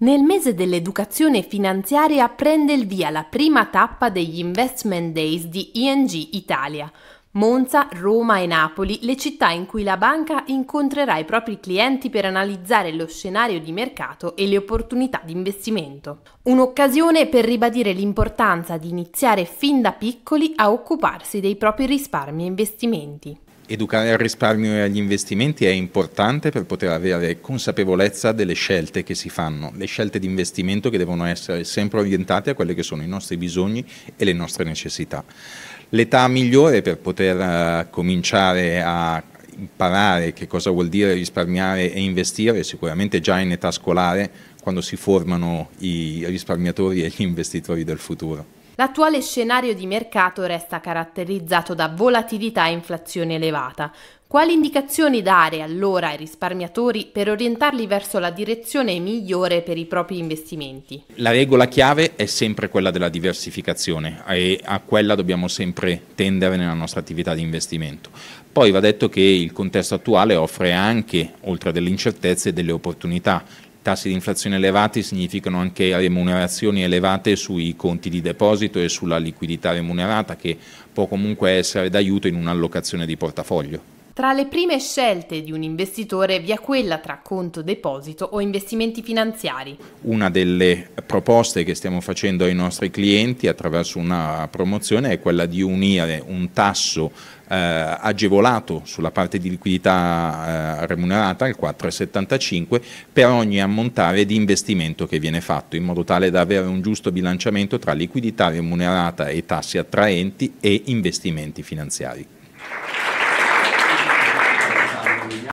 Nel mese dell'educazione finanziaria prende il via la prima tappa degli Investment Days di ING Italia. Monza, Roma e Napoli, le città in cui la banca incontrerà i propri clienti per analizzare lo scenario di mercato e le opportunità di investimento. Un'occasione per ribadire l'importanza di iniziare fin da piccoli a occuparsi dei propri risparmi e investimenti. Educare al risparmio e agli investimenti è importante per poter avere consapevolezza delle scelte che si fanno, le scelte di investimento che devono essere sempre orientate a quelli che sono i nostri bisogni e le nostre necessità. L'età migliore per poter eh, cominciare a imparare che cosa vuol dire risparmiare e investire è sicuramente già in età scolare quando si formano i risparmiatori e gli investitori del futuro. L'attuale scenario di mercato resta caratterizzato da volatilità e inflazione elevata. Quali indicazioni dare allora ai risparmiatori per orientarli verso la direzione migliore per i propri investimenti? La regola chiave è sempre quella della diversificazione e a quella dobbiamo sempre tendere nella nostra attività di investimento. Poi va detto che il contesto attuale offre anche, oltre a delle incertezze, delle opportunità tassi di inflazione elevati significano anche remunerazioni elevate sui conti di deposito e sulla liquidità remunerata che può comunque essere d'aiuto in un'allocazione di portafoglio. Tra le prime scelte di un investitore vi è quella tra conto deposito o investimenti finanziari. Una delle proposte che stiamo facendo ai nostri clienti attraverso una promozione è quella di unire un tasso eh, agevolato sulla parte di liquidità eh, remunerata, il 4,75, per ogni ammontare di investimento che viene fatto, in modo tale da avere un giusto bilanciamento tra liquidità remunerata e tassi attraenti e investimenti finanziari.